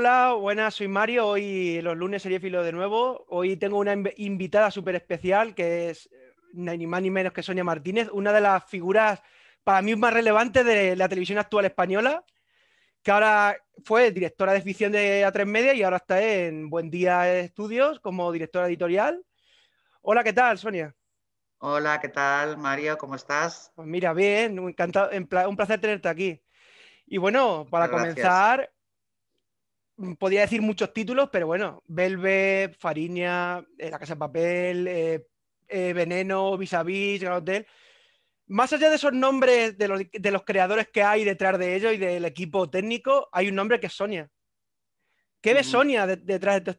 Hola, buenas, soy Mario. Hoy los lunes sería filo de nuevo. Hoy tengo una invitada súper especial que es eh, ni más ni menos que Sonia Martínez, una de las figuras para mí más relevantes de la televisión actual española, que ahora fue directora de ficción de A3 Media y ahora está en Buen Día Estudios como directora editorial. Hola, ¿qué tal, Sonia? Hola, ¿qué tal, Mario? ¿Cómo estás? Pues mira, bien, encantado, un placer tenerte aquí. Y bueno, para comenzar, Mm, podría decir muchos títulos, pero bueno, Velvet, Fariña, eh, La Casa de Papel, eh, eh, Veneno, Vis a Vis, Hotel. Más allá de esos nombres de los, creadores que hay detrás de ellos y del equipo técnico, hay un nombre que es Sonia. ¿Qué ve Sonia detrás de,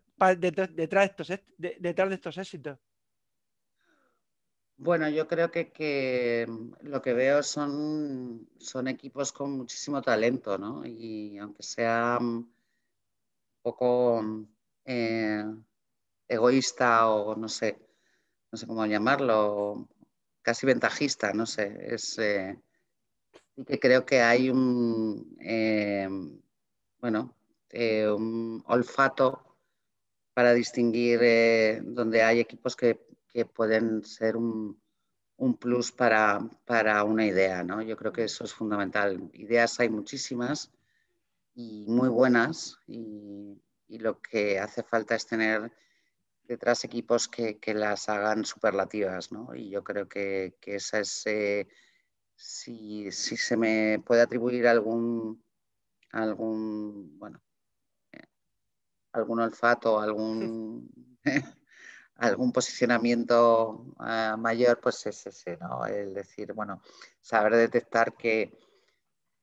estos, detrás de estos éxitos? Bueno, yo creo que, lo que veo son, son, equipos con muchísimo talento, ¿no? Y aunque sean mm, poco eh, egoísta o no sé, sé cómo llamarlo, casi ventajista, no sé. Es, eh, que creo que hay un, eh, bueno, un olfato para distinguir donde hay equipos que, pueden ser un, plus para, para, una idea, ¿no? Yo creo que eso es fundamental. Ideas hay muchísimas y muy buenas y, lo que hace falta es tener detrás equipos que, las hagan superlativas, Y yo creo que, que esa es, eh, si, se me puede atribuir algún, algún bueno, eh, algún olfato, algún... algún posicionamiento ah, mayor, pues es ese, ¿no? El decir, bueno, saber detectar que,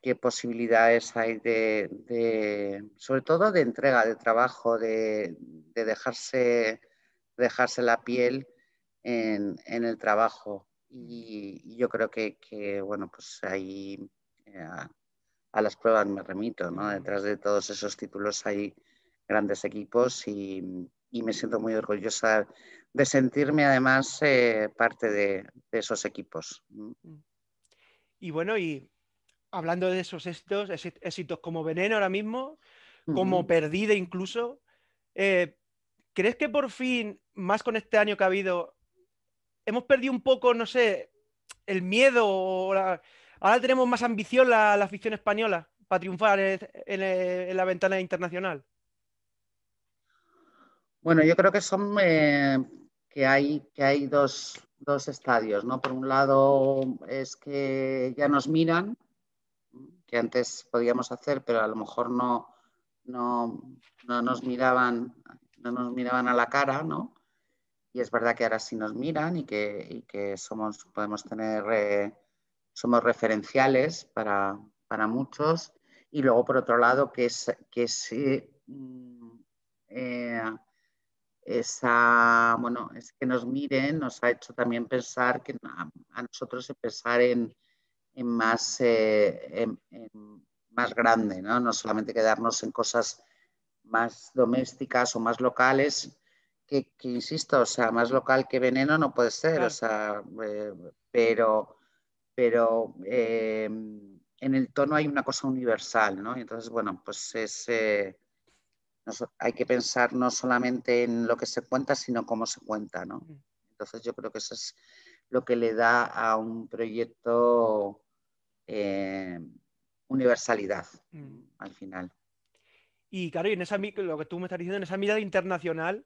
qué posibilidades hay de, sobre todo de entrega de trabajo, de, dejarse, dejarse la piel en, el trabajo. Y, yo creo que, bueno, pues ahí eh, a, las pruebas me remito, ¿no? Detrás de todos esos títulos hay grandes equipos y, me siento muy orgullosa de sentirme además eh, parte de esos equipos. Mm. Y bueno, y hablando de esos éxitos, éxitos como Veneno ahora mismo, como Perdida incluso, eh, ¿crees que por fin, más con este año que ha habido, hemos perdido un poco, no sé, el miedo? Ahora tenemos más ambición la, afición española para triunfar en, la ventana internacional. Bueno, yo creo que son eh, que hay, que hay dos, dos, estadios, ¿no? Por un lado es que ya nos miran que antes podíamos hacer, pero a lo mejor no, no, nos, miraban, no nos miraban a la cara, ¿no? Y es verdad que ahora sí nos miran y que, somos, podemos tener, eh, somos referenciales para, muchos. Y luego, por otro lado, que es, que eh, eh, esa, bueno, es que nos miren, nos ha hecho también pensar que a, a nosotros pensar en, más, eh, más grande, ¿no? no solamente quedarnos en cosas más domésticas o más locales, que, insisto, o sea, más local que veneno no puede ser, o sea, eh, pero, pero eh, en el tono hay una cosa universal, ¿no? Entonces, bueno, pues es, hay que pensar no solamente en lo que se cuenta, sino cómo se cuenta, ¿no? Mm. Entonces yo creo que eso es lo que le da a un proyecto eh, universalidad mm. al final. Y claro, y en esa, lo que tú me estás diciendo, en esa mirada internacional,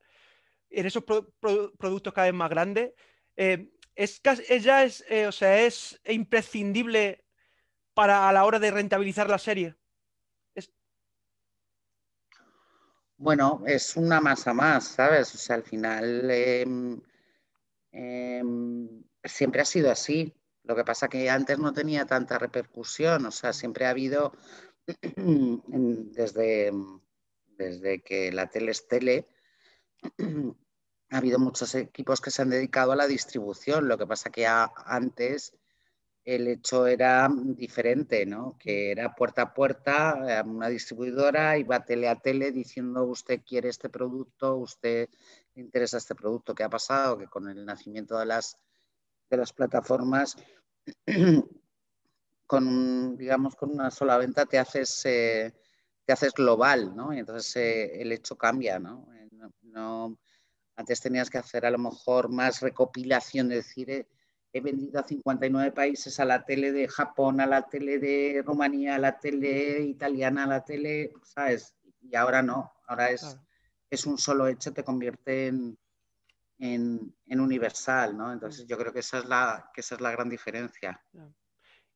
en esos productos cada vez más grandes, eh, es, es, eh, o sea, es imprescindible para a la hora de rentabilizar la serie. Bueno, es una masa más, ¿sabes? O sea, al final em, em, siempre ha sido así. Lo que pasa que antes no tenía tanta repercusión, o sea, siempre ha habido, desde, mm, desde que la tele es tele, ha habido muchos equipos que se han dedicado a la distribución. Lo que pasa que antes el hecho era mm, diferente, ¿no? Que era puerta a puerta, eh, una distribuidora iba tele a tele diciendo usted quiere este producto, usted interesa este producto. ¿Qué ha pasado? Que con el nacimiento de las de las plataformas con, digamos, con una sola venta te haces, eh, te haces global, ¿no? Y entonces eh, el hecho cambia, eh, ¿no? No, Antes tenías que hacer a lo mejor más recopilación, decir, he vendido a 59 países, a la tele de Japón, a la tele de Rumanía, a la tele italiana, a la tele, ¿sabes? Y ahora no, ahora es, es un solo hecho, te convierte en, en, universal, ¿no? Entonces mm. yo creo que esa es la, que es la gran diferencia.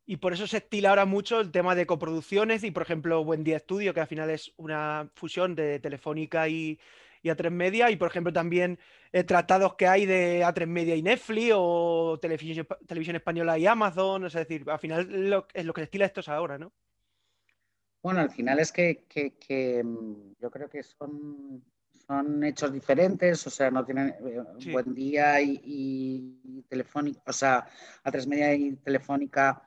Y por eso se estila ahora mucho el tema de coproducciones y, por ejemplo, Buen Día Estudio, que al final es una fusión de Telefónica y, A3 Media, y por ejemplo también eh, tratados que hay de A3 Media y Netflix o Televisión, Española y Amazon, es decir, al final es lo que se estila esto ahora, ¿no? Bueno, al final es que mm, yo creo que son son hechos diferentes, o sea, no tienen un eh, buen día y, telefónica, o sea, a tres media y telefónica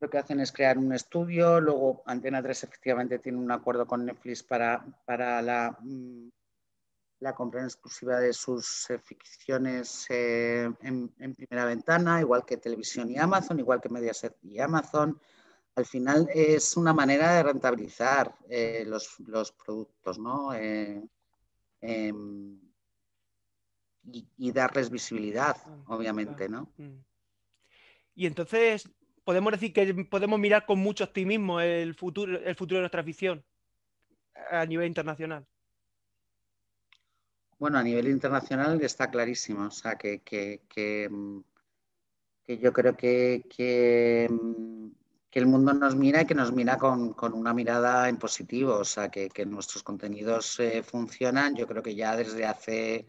lo que hacen es crear un estudio, luego Antena 3 efectivamente tiene un acuerdo con Netflix para, para la, mm, la compra exclusiva de sus eh, ficciones eh, en, primera ventana, igual que televisión y Amazon, igual que Mediaset y Amazon. Al final es una manera de rentabilizar los, los, productos, ¿no? Em, y, darles visibilidad, ah, obviamente, ¿no? Mm. Y entonces, podemos decir que podemos mirar con mucho optimismo el futuro, el futuro de nuestra afición a nivel internacional. Bueno, a nivel internacional está clarísimo, o sea, que, que, que mm, yo creo que, mm, que el mundo nos mira y que nos mira con, una mirada en positivo, o sea, que, nuestros contenidos eh, funcionan. Yo creo que ya desde hace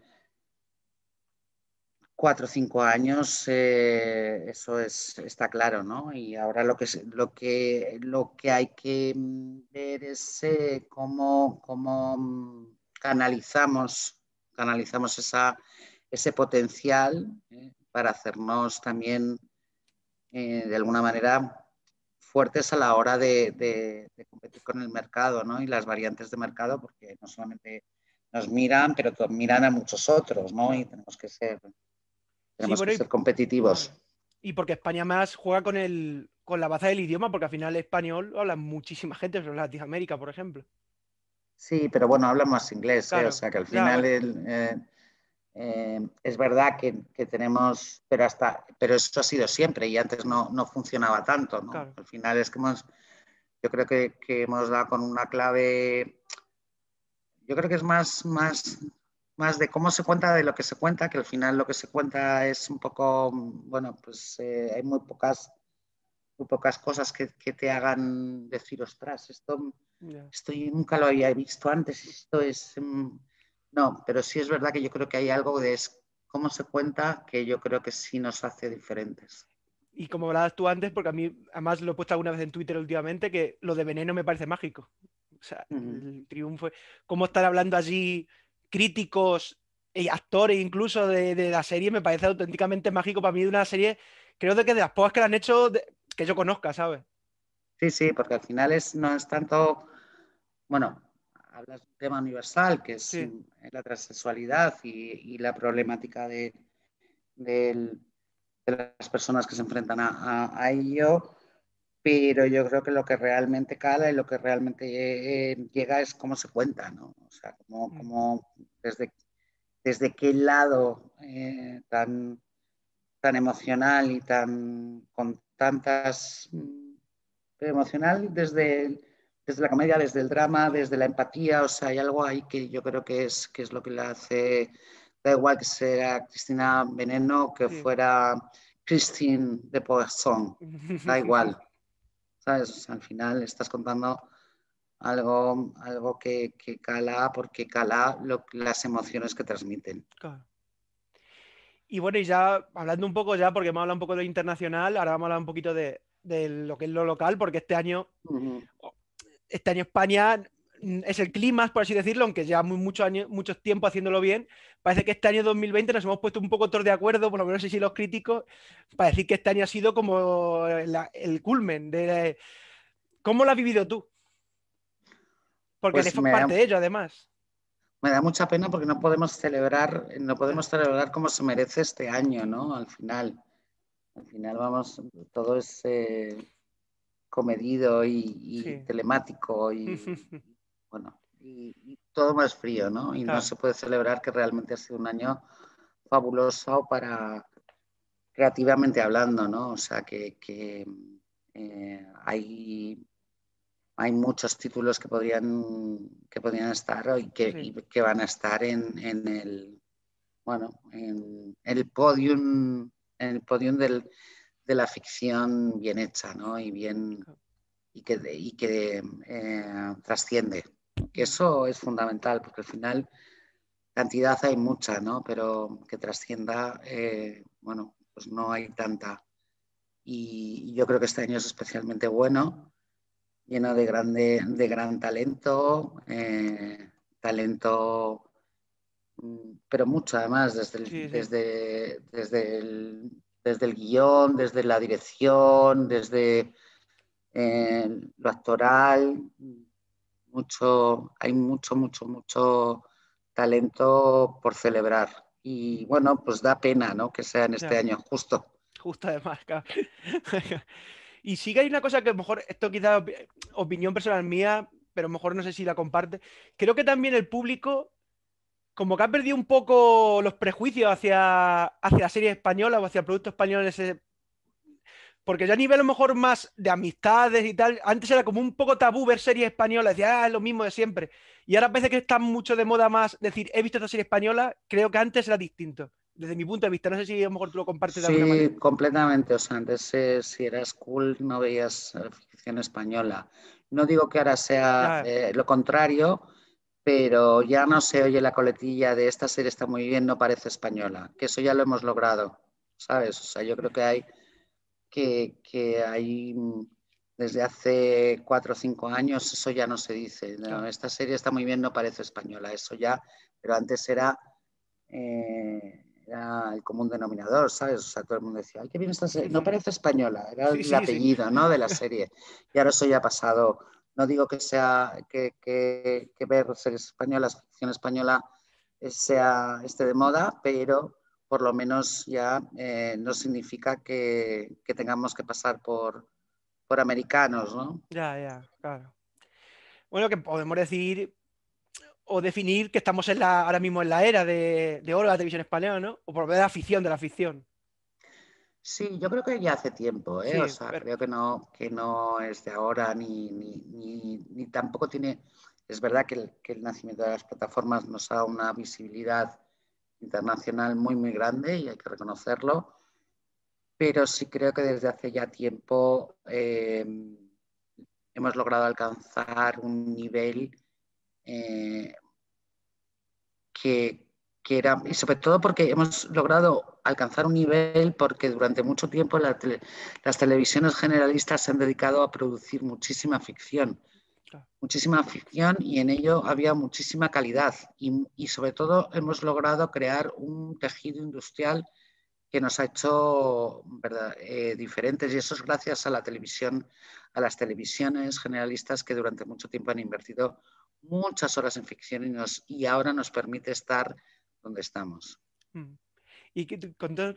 cuatro o cinco años eh, eso es, está claro, ¿no? Y ahora lo que, lo que, lo que hay que mm, ver es eh, cómo, mm, canalizamos, canalizamos esa, ese potencial para hacernos también, de alguna manera, fuertes a la hora de, competir con el mercado ¿no? y las variantes de mercado, porque no solamente nos miran, pero miran a muchos otros, ¿no? Y tenemos que ser, competitivos. Y porque España más juega con, el, con la base del idioma, porque al final el español habla muchísima gente, pero Latinoamérica, por ejemplo. Sí, pero bueno, hablan más inglés, ¿eh? o sea que al final el, eh, eh, es verdad que, tenemos, pero hasta, pero eso ha sido siempre y antes no, no funcionaba tanto. ¿no? Al final es que hemos, yo creo que, hemos dado con una clave, yo creo que es más, más, más de cómo se cuenta de lo que se cuenta, que al final lo que se cuenta es un poco, bueno, pues eh, hay muy pocas, muy pocas cosas que, que te hagan decir, ostras, esto, nunca lo había visto antes, esto es... Mm, no, pero sí es verdad que yo creo que hay algo de cómo se cuenta que yo creo que sí nos hace diferentes. Y como hablabas tú antes, porque a mí además lo he puesto alguna vez en Twitter últimamente, que lo de veneno me parece mágico. O sea, el triunfo. Cómo estar hablando allí críticos, y actores incluso de, la serie, me parece auténticamente mágico para mí de una serie, creo de que de las pocas que la han hecho que yo conozca, ¿sabes? Sí, sí, porque al final es, no es tanto, bueno, hablas de un tema universal, que es la transexualidad y, la problemática de, las personas que se enfrentan a, ello, pero yo creo que lo que realmente cala y lo que realmente eh, eh, llega es cómo se cuenta, ¿no? O sea, cómo, mm. desde, desde qué lado eh, tan, tan emocional y tan con tantas mm, emocional desde desde la comedia, desde el drama, desde la empatía, o sea, hay algo ahí que yo creo que es, que es lo que la hace, da igual que sea Cristina Veneno, que fuera Christine de Poisson, da igual, ¿sabes? al final estás contando algo, algo que, cala, porque cala las emociones que transmiten. Y bueno, y ya hablando un poco ya, porque hemos hablado un poco de lo internacional, ahora vamos a hablar un poquito de, lo que es lo local, porque este año, este año España, mm, es el clima, por así decirlo, aunque lleva muchos años, muchos tiempo haciéndolo bien. Parece que este año 2020 nos hemos puesto un poco todos de acuerdo, por lo sé si los críticos, para decir que este año ha sido como el culmen. De, ¿Cómo lo has vivido tú? Porque pues eres parte de ello, además. Me da mucha pena porque no podemos celebrar, no podemos celebrar como se merece este año, ¿no? Al final. Al final, vamos, todo es. Eh, comedido y, telemático y bueno, y, todo más frío, ¿no? Y no se puede celebrar que realmente ha sido un año fabuloso para creativamente hablando, ¿no? O sea, que, que eh, hay, hay muchos títulos que podrían, que podrían estar y que, que van a estar en, en el, bueno, en el podium, en el podium del, de la ficción bien hecha, Y bien y que, y que eh, trasciende. Eso es fundamental, porque al final cantidad hay mucha, Pero que trascienda, eh, bueno, pues no hay tanta. Y yo creo que este año es especialmente bueno, lleno de, grande, de gran talento, eh, talento, mm, pero mucho además, Desde, desde el desde el guión, desde la dirección, desde eh, lo actoral. Mucho, hay mucho, mucho, mucho talento por celebrar. Y bueno, pues da pena ¿no? que sea en este año, justo. Justo además, Y sí que hay una cosa que a lo mejor, esto quizás eh, opinión personal mía, pero a lo mejor no sé si la comparte. Creo que también el público como que ha perdido un poco los prejuicios hacia, hacia la serie española o hacia productos españoles... Porque ya a nivel a lo mejor más de amistades y tal, antes era como un poco tabú ver series españolas, decía, ah, es lo mismo de siempre. Y ahora parece que está mucho de moda más decir, he visto esta serie española, creo que antes era distinto, desde mi punto de vista. No sé si a lo mejor tú lo compartes sí, completamente. O sea, antes eh, si eras cool no veías eh, ficción española. No digo que ahora sea eh, lo contrario, pero ya no se oye la coletilla de esta serie está muy bien, no parece española, que eso ya lo hemos logrado, ¿sabes? O sea, yo creo que hay, que, hay mm, desde hace cuatro o cinco años, eso ya no se dice, esta serie está muy bien, no parece española, eso ya, pero antes eh, era, el común denominador, ¿sabes? O sea, todo el mundo decía, ay, qué bien esta serie, no parece española, era el apellido, ¿no? De la serie, y ahora eso ya ha pasado no digo que sea que, ver series españolas, ficción española eh, sea este de moda, pero por lo menos ya eh, no significa que, tengamos que pasar por, americanos, ¿no? Ya, ya, claro. Bueno, que podemos decir o definir que estamos ahora mismo en la era de, oro de la televisión española, ¿no? O por lo menos la afición de la ficción. Sí, yo creo que ya hace tiempo, ¿eh? o sea, creo que no, que no es de ahora ni, ni, ni, tampoco tiene... Es verdad que el, nacimiento de las plataformas nos da una visibilidad internacional muy, muy grande y hay que reconocerlo, pero sí creo que desde hace ya tiempo eh, hemos logrado alcanzar un nivel eh, que, y sobre todo porque hemos logrado alcanzar un nivel porque durante mucho tiempo las televisiones generalistas se han dedicado a producir muchísima ficción, muchísima ficción y en ello había muchísima calidad y, sobre todo hemos logrado crear un tejido industrial que nos ha hecho ¿verdad? Eh, diferentes y eso es gracias a la televisión, a las televisiones generalistas que durante mucho tiempo han invertido muchas horas en ficción y, nos, y ahora nos permite estar donde estamos. Mm. Y con, todo,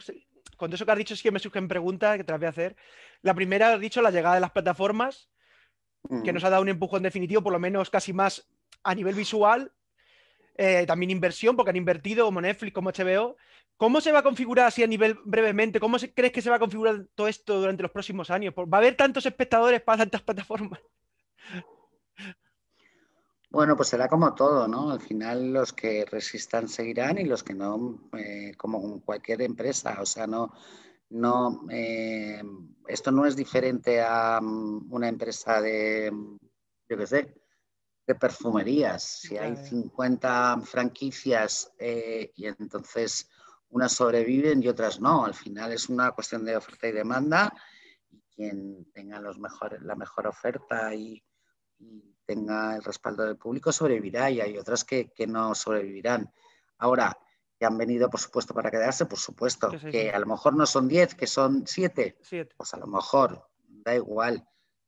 eso que has dicho, sí que me surgen preguntas que te las voy a hacer. La primera, has dicho, la llegada de las plataformas, que mm. nos ha dado un empujón definitivo, por lo menos casi más a nivel visual. Eh, también inversión, porque han invertido como Netflix, como HBO. ¿Cómo se va a configurar así a nivel brevemente? ¿Cómo se, crees que se va a configurar todo esto durante los próximos años? ¿Va a haber tantos espectadores para tantas plataformas? Bueno, pues será como todo, ¿no? Al final los que resistan seguirán y los que no, eh, como cualquier empresa, o sea, no, no, eh, esto no es diferente a mm, una empresa de, yo qué sé, de perfumerías. Si hay 50 franquicias eh, y entonces unas sobreviven y otras no, al final es una cuestión de oferta y demanda y quien tenga los mejores, la mejor oferta y tenga el respaldo del público sobrevivirá y hay otras que, no sobrevivirán. Ahora, que han venido, por supuesto, para quedarse, por supuesto, que a lo mejor no son 10, que son 7, pues a lo mejor, da igual.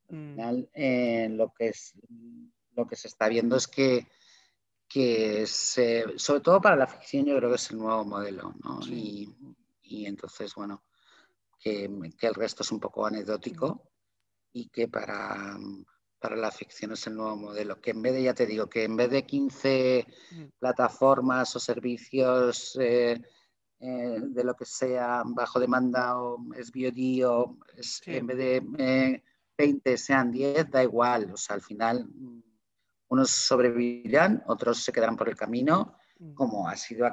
Mm. en eh, lo, que es, lo que se está viendo es que, se, sobre todo para la ficción yo creo que es el nuevo modelo, y, entonces, bueno, que, el resto es un poco anecdótico y que para para la ficción es el nuevo modelo, que en vez de, ya te digo, que en vez de 15 mm. plataformas o servicios eh, eh, de lo que sea bajo demanda o SBOD o es, en vez de 20 eh, sean 10, da igual, o sea, al final mm, unos sobrevivirán, otros se quedarán por el camino, mm. como ha sido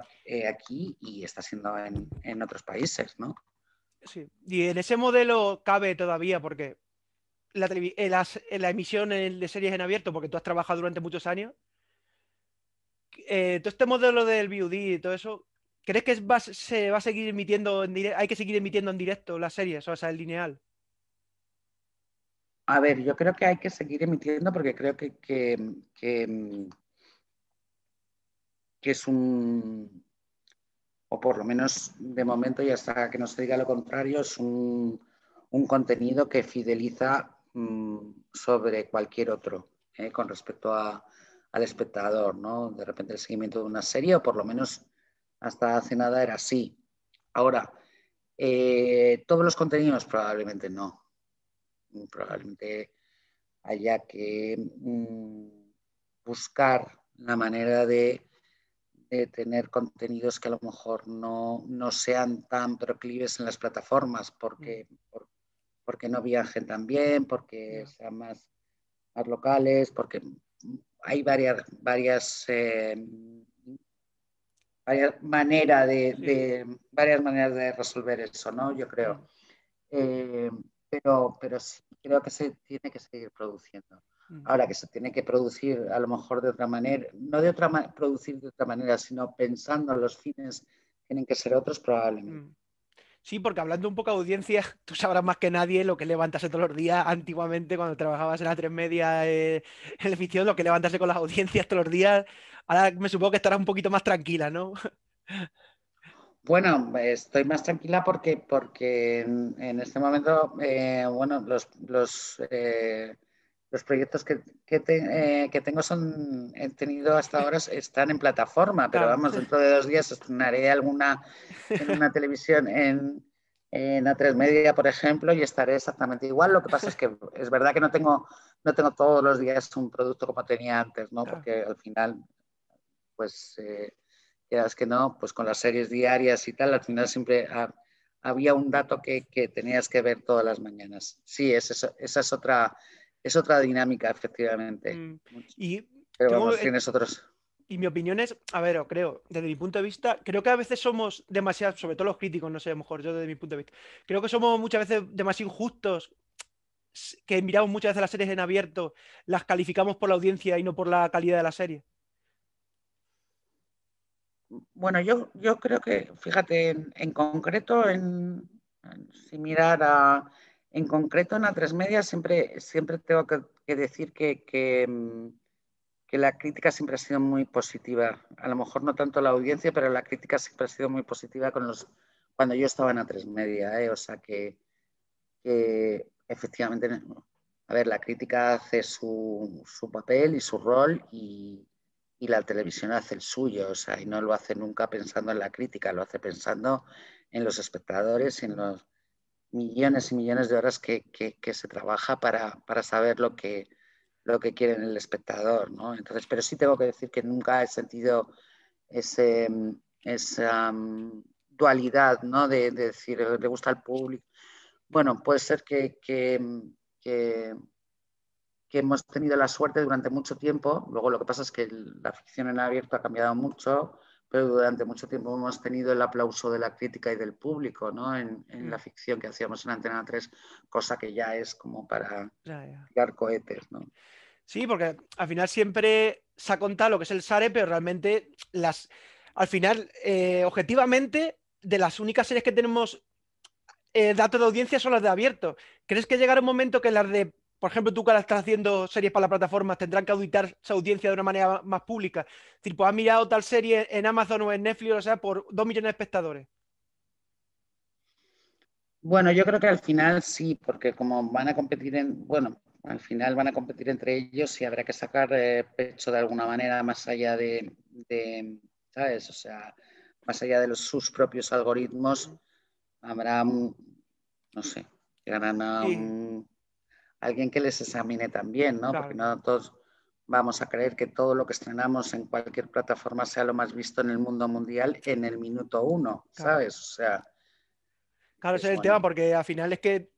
aquí y está siendo en, en otros países, ¿no? Sí, y en ese modelo cabe todavía, porque eh, eh, la, emisión de series en abierto, porque tú has trabajado durante muchos años, eh, todo este modelo del VOD y todo eso, ¿crees que se va a seguir emitiendo en Hay que seguir emitiendo en directo las series, o sea, el lineal. A ver, yo creo que hay que seguir emitiendo porque creo que, que, es un, o por lo menos de momento y hasta que no se diga lo contrario, es un, un contenido que fideliza Mm, sobre cualquier otro eh, con respecto a, al espectador, ¿no? De repente el seguimiento de una serie, o por lo menos hasta hace nada era así. Ahora, eh, todos los contenidos probablemente no. Mm, probablemente haya que mm, buscar la manera de, tener contenidos que a lo mejor no, no sean tan proclives en las plataformas, porque porque no viajen tan bien, porque sean más, locales, porque hay varias, varias, eh, maneras de, varias maneras de resolver eso, ¿no? Yo creo. Eh, pero, pero sí, creo que se tiene que seguir produciendo. Ahora que se tiene que producir a lo mejor de otra manera, no de otra producir de otra manera, sino pensando en los fines tienen que ser otros probablemente. Sí, porque hablando un poco de audiencias, tú sabrás más que nadie lo que levantase todos los días antiguamente cuando trabajabas en la tres media eh, en el ficción, lo que levantase con las audiencias todos los días. Ahora me supongo que estarás un poquito más tranquila, ¿no? Bueno, estoy más tranquila porque, porque en, este momento, eh, bueno, los, los eh, los proyectos que, eh, que, tengo son, he tenido hasta ahora, están en plataforma, pero vamos, dentro de dos días estrenaré alguna en una televisión en, en A3 Media, por ejemplo, y estaré exactamente igual. Lo que pasa es que es verdad que no tengo, no tengo todos los días un producto como tenía antes, ¿no? Porque al final, pues, eh, ya es que no, pues con las series diarias y tal, al final siempre había un dato que, que, tenías que ver todas las mañanas. Sí, eso esa es otra es otra dinámica, efectivamente. Mm. Y Pero vamos, eh, tienes otros. Y mi opinión es, a ver, creo, desde mi punto de vista, creo que a veces somos demasiado, sobre todo los críticos, no sé, a lo mejor yo desde mi punto de vista, creo que somos muchas veces demasiado injustos que miramos muchas veces las series en abierto, las calificamos por la audiencia y no por la calidad de la serie. Bueno, yo, yo creo que, fíjate, en, concreto, en, si mirar a en concreto, en A3 siempre, siempre tengo que, decir que, mm, que, la crítica siempre ha sido muy positiva. A lo mejor no tanto la audiencia, pero la crítica siempre ha sido muy positiva con los, cuando yo estaba en A3 Media ¿eh? O sea que, efectivamente, a ver, la crítica hace su, papel y su rol y, y la televisión hace el suyo, o sea, y no lo hace nunca pensando en la crítica, lo hace pensando en los espectadores, en los millones y millones de horas que, se trabaja para, saber lo que, lo que quiere el espectador, ¿no? Entonces, pero sí tengo que decir que nunca he sentido ese, mm, esa mm, dualidad, ¿no? De, decir, eh, le gusta al público. Bueno, puede ser mm, que, que, hemos tenido la suerte durante mucho tiempo, luego lo que pasa es que la ficción en abierto ha cambiado mucho, pero durante mucho tiempo hemos tenido el aplauso de la crítica y del público ¿no? en, la mm. ficción que hacíamos en Antena 3, cosa que ya es como para tirar cohetes. ¿no? Sí, porque al final siempre se ha contado lo que es el SARE, pero realmente las, al final, eh, objetivamente, de las únicas series que tenemos eh, datos de audiencia son las de abierto. ¿Crees que llegará un momento que las de por ejemplo, tú que ahora estás haciendo series para la plataforma, tendrán que auditar su audiencia de una manera más pública. Es decir, pues has mirado tal serie en Amazon o en Netflix, o sea, por dos millones de espectadores. Bueno, yo creo que al final sí, porque como van a competir en, bueno, al final van a competir entre ellos y habrá que sacar eh, pecho de alguna manera más allá de, ¿sabes? O sea, más allá de los, sus propios algoritmos, habrá, no sé, llegarán un alguien que les examine también, ¿no? Porque no todos vamos a creer que todo lo que estrenamos en cualquier plataforma sea lo más visto en el mundo mundial en el minuto uno, ¿sabes? O sea. Claro, ese es el tema, porque al final es que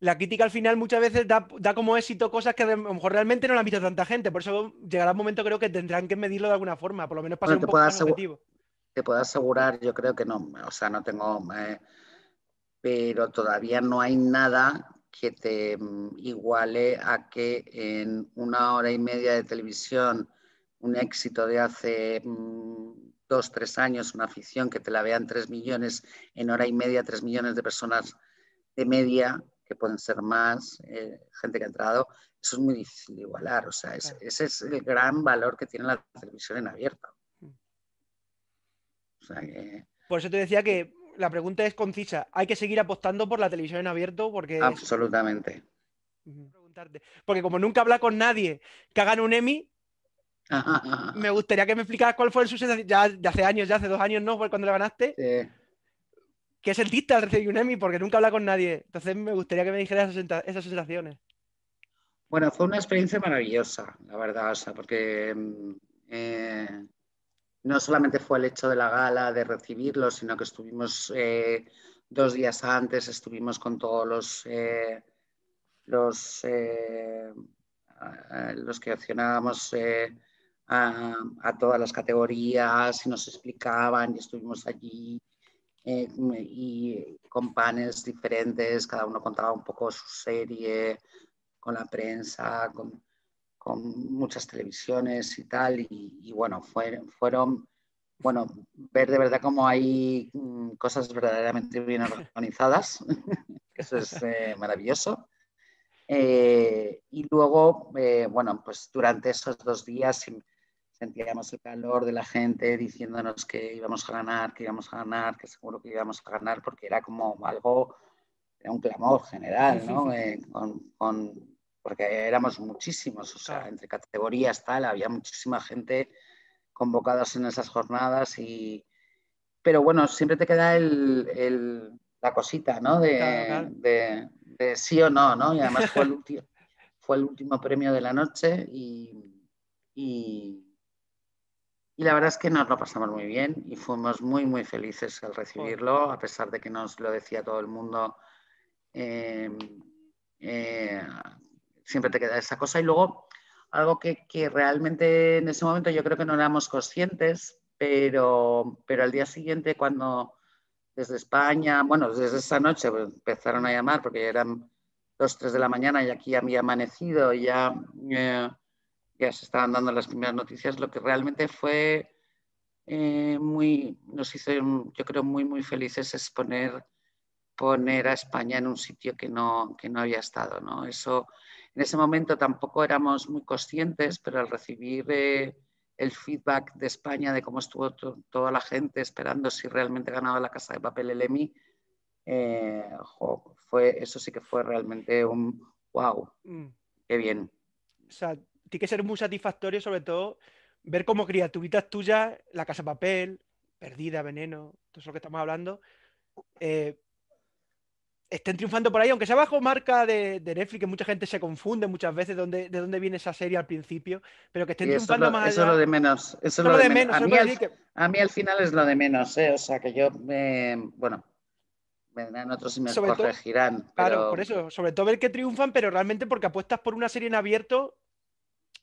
la crítica al final muchas veces da, como éxito cosas que a lo mejor realmente no la han visto tanta gente. Por eso llegará un momento, creo que tendrán que medirlo de alguna forma, por lo menos para un poco objetivo. Te puedo asegurar, yo creo que no, o sea, no tengo. Eh, pero todavía no hay nada que te mm, iguale a que en una hora y media de televisión, un éxito de hace mm, dos, tres años, una afición que te la vean tres millones, en hora y media tres millones de personas de media, que pueden ser más, eh, gente que ha entrado, eso es muy difícil de igualar. O sea, ese es el gran valor que tiene la televisión en abierto. Mm. Por eso te decía que la pregunta es concisa. ¿Hay que seguir apostando por la televisión en abierto? Porque Absolutamente. Porque como nunca habla con nadie que hagan un Emmy, me gustaría que me explicaras cuál fue el suceso ya de hace años, ya hace dos años, ¿no? Cuando la ganaste. Sí. ¿Qué sentiste al recibir un Emmy? Porque nunca habla con nadie. Entonces me gustaría que me dijeras esas, esas sensaciones. Bueno, fue una experiencia maravillosa, la verdad, porque mm, eh, no solamente fue el hecho de la gala, de recibirlos sino que estuvimos eh, dos días antes, estuvimos con todos los, eh, los, eh, los que accionábamos a, todas las categorías y nos explicaban y estuvimos allí. y con panes diferentes, cada uno contaba un poco su serie, con la prensa, con muchas televisiones y tal, y, bueno, fueron fueron, bueno, ver de verdad cómo hay mm, cosas verdaderamente bien organizadas, eso es eh, maravilloso. Eh, y luego, eh, bueno, pues durante esos dos días sentíamos el calor de la gente diciéndonos que íbamos a ganar, que íbamos a ganar, que seguro que íbamos a ganar, porque era como algo, era un clamor general, ¿no? con, porque éramos muchísimos, o sea, entre categorías tal, había muchísima gente convocados en esas jornadas Pero bueno, siempre te queda la cosita, ¿no? De, sí o no, ¿no? Y además fue el, último premio de la noche y, la verdad es que nos lo pasamos muy bien y fuimos muy, muy felices al recibirlo, a pesar de que nos lo decía todo el mundo. Eh, eh, siempre te queda esa cosa. Y luego, algo que, realmente en ese momento yo creo que no éramos conscientes, pero, al día siguiente cuando desde España, bueno, desde esa noche empezaron a llamar porque ya eran dos, tres de la mañana y aquí había amanecido y ya, eh, ya se estaban dando las primeras noticias, lo que realmente fue eh, muy, nos hizo, yo creo, muy, muy felices es poner, a España en un sitio que no, que no había estado, ¿no? Eso, en ese momento tampoco éramos muy conscientes, pero al recibir eh, el feedback de España de cómo estuvo toda la gente esperando si realmente ganaba la casa de papel el EMI, eh, fue, eso sí que fue realmente un wow, mm. qué bien. O tiene que ser muy satisfactorio, sobre todo, ver cómo criaturitas tuyas, la casa de papel, perdida, veneno, todo eso lo que estamos hablando, eh, estén triunfando por ahí, aunque sea bajo marca de, Netflix, que mucha gente se confunde muchas veces de dónde viene esa serie al principio, pero que estén triunfando más allá. Eso es lo de menos. Eso de, menos. A, mí al, final es lo de menos, ¿eh? o sea que yo, bueno, vendrán otros y me corregirán. por eso, sobre todo ver que triunfan, pero realmente porque apuestas por una serie en abierto,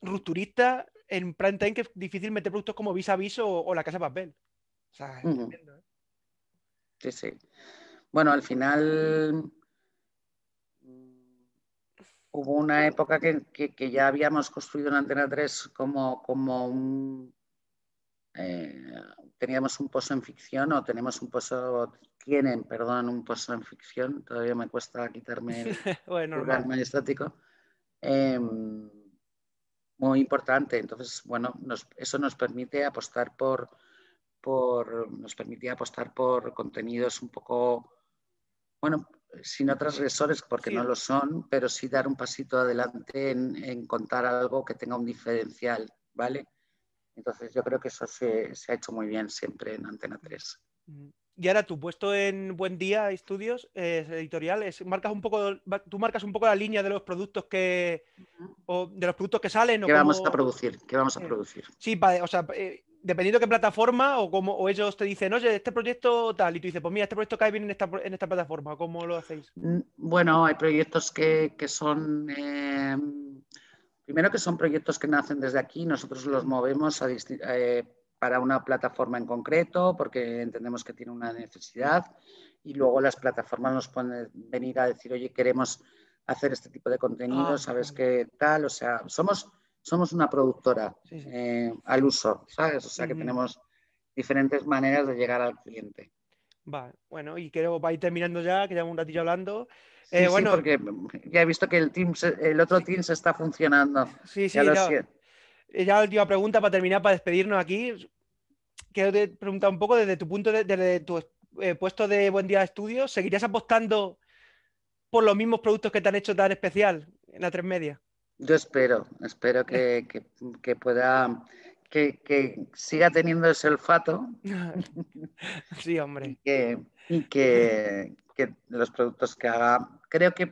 rupturista, en prime time, que es difícil meter productos como Visa Viso o, La Casa de Papel. O sea, es ¿eh? Sí, sí bueno, al final hubo una época que, ya habíamos construido una Antena 3 como, como un... Eh, teníamos un pozo en ficción o tenemos un pozo, tienen, perdón, un pozo en ficción, todavía me cuesta quitarme el bueno, estático, em, muy importante. Entonces, bueno, eso nos permite apostar por, por, nos permitía apostar por contenidos un poco bueno, sin otras transgresores, porque no lo son, pero sí dar un pasito adelante en, contar algo que tenga un diferencial, ¿vale? Entonces yo creo que eso se, ha hecho muy bien siempre en Antena 3. Mm. Y ahora tú, puesto en Buen Día Estudios eh, Editoriales, marcas un poco, tú marcas un poco la línea de los productos que, o de los productos que salen. ¿Qué vamos a producir? ¿Qué vamos a producir? Sí, o sea, eh, dependiendo de qué plataforma o como ellos te dicen, oye, este proyecto tal, y tú dices, pues mira, este proyecto cae bien en esta, plataforma, ¿cómo lo hacéis? Mm, bueno, hay proyectos que, son, em, primero que son proyectos que nacen desde aquí, nosotros los movemos eh, para una plataforma en concreto, porque entendemos que tiene una necesidad, y luego las plataformas nos pueden venir a decir, oye, queremos hacer este tipo de contenido, ah, ¿sabes qué tal? O sea, somos somos una productora eh, al uso, ¿sabes? O sea que tenemos diferentes maneras de llegar al cliente. Vale, bueno, y creo ir terminando ya, que llevamos un ratillo hablando. Sí, eh, porque ya he visto que el, otro team se está funcionando. Sí, sí, ya, ya, la última pregunta para terminar, para despedirnos aquí. Quiero preguntar un poco desde tu punto, de, desde tu eh, puesto de Buen Día de estudios, ¿seguirías apostando por los mismos productos que te han hecho tan especial en la tres media? Yo espero, espero que, pueda, que, siga teniendo ese olfato. Sí, hombre. Y que, los productos que haga, creo que,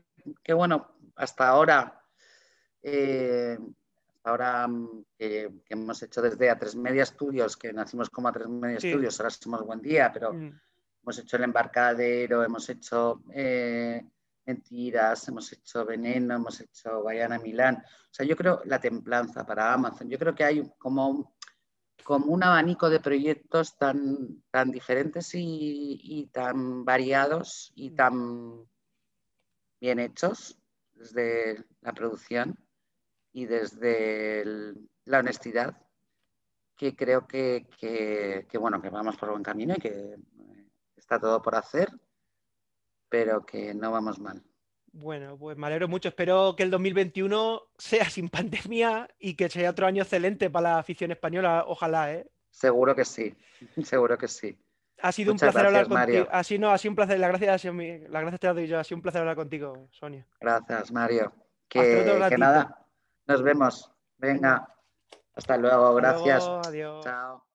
bueno, hasta ahora, eh, ahora mm, que hemos hecho desde a tres Media estudios, que nacimos como a tres Media estudios, Studios, ahora somos Buen Día, pero mm. hemos hecho El Embarcadero, hemos hecho... Eh, mentiras, hemos hecho veneno, hemos hecho Bayana Milán. O sea, yo creo la templanza para Amazon. Yo creo que hay como, como un abanico de proyectos tan, tan diferentes y, tan variados y mm. tan bien hechos desde la producción y desde la honestidad que creo que, bueno que vamos por buen camino y que eh, está todo por hacer pero que no vamos mal. Bueno, pues me mucho. Espero que el 2021 sea sin pandemia y que sea otro año excelente para la afición española. Ojalá, ¿eh? Seguro que sí, seguro que sí. Ha sido un placer hablar contigo. Así no, ha sido un placer. gracias, la gracias te doy yo. Ha sido un placer hablar contigo, Sonia. Gracias, Mario. Que, nada, nos vemos. Venga, hasta luego. gracias. adiós. Chao.